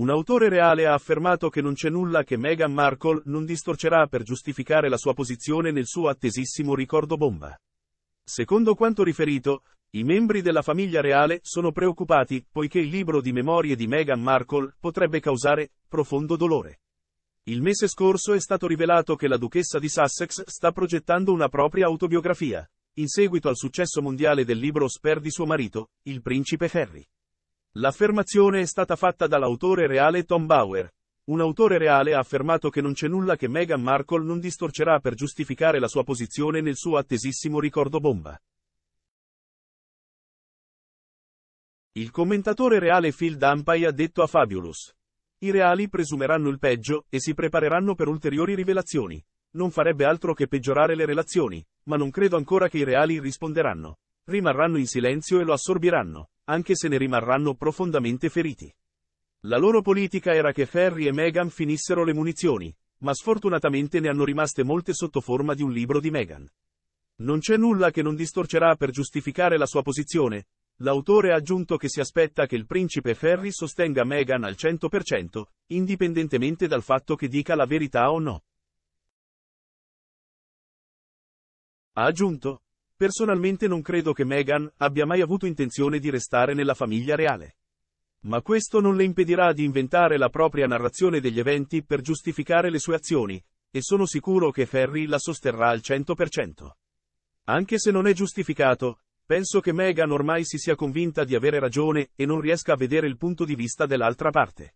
Un autore reale ha affermato che non c'è nulla che Meghan Markle non distorcerà per giustificare la sua posizione nel suo attesissimo ricordo bomba. Secondo quanto riferito, i membri della famiglia reale sono preoccupati poiché il libro di memorie di Meghan Markle potrebbe causare profondo dolore. Il mese scorso è stato rivelato che la duchessa di Sussex sta progettando una propria autobiografia, in seguito al successo mondiale del libro Sper di suo marito, il principe Harry. L'affermazione è stata fatta dall'autore reale Tom Bauer. Un autore reale ha affermato che non c'è nulla che Meghan Markle non distorcerà per giustificare la sua posizione nel suo attesissimo ricordo bomba. Il commentatore reale Phil Dampai ha detto a Fabulous. I reali presumeranno il peggio e si prepareranno per ulteriori rivelazioni. Non farebbe altro che peggiorare le relazioni, ma non credo ancora che i reali risponderanno. Rimarranno in silenzio e lo assorbiranno anche se ne rimarranno profondamente feriti. La loro politica era che Ferry e Meghan finissero le munizioni, ma sfortunatamente ne hanno rimaste molte sotto forma di un libro di Meghan. Non c'è nulla che non distorcerà per giustificare la sua posizione, l'autore ha aggiunto che si aspetta che il principe Ferry sostenga Meghan al 100%, indipendentemente dal fatto che dica la verità o no. Ha aggiunto, Personalmente non credo che Meghan abbia mai avuto intenzione di restare nella famiglia reale. Ma questo non le impedirà di inventare la propria narrazione degli eventi per giustificare le sue azioni, e sono sicuro che Ferry la sosterrà al 100%. Anche se non è giustificato, penso che Meghan ormai si sia convinta di avere ragione e non riesca a vedere il punto di vista dell'altra parte.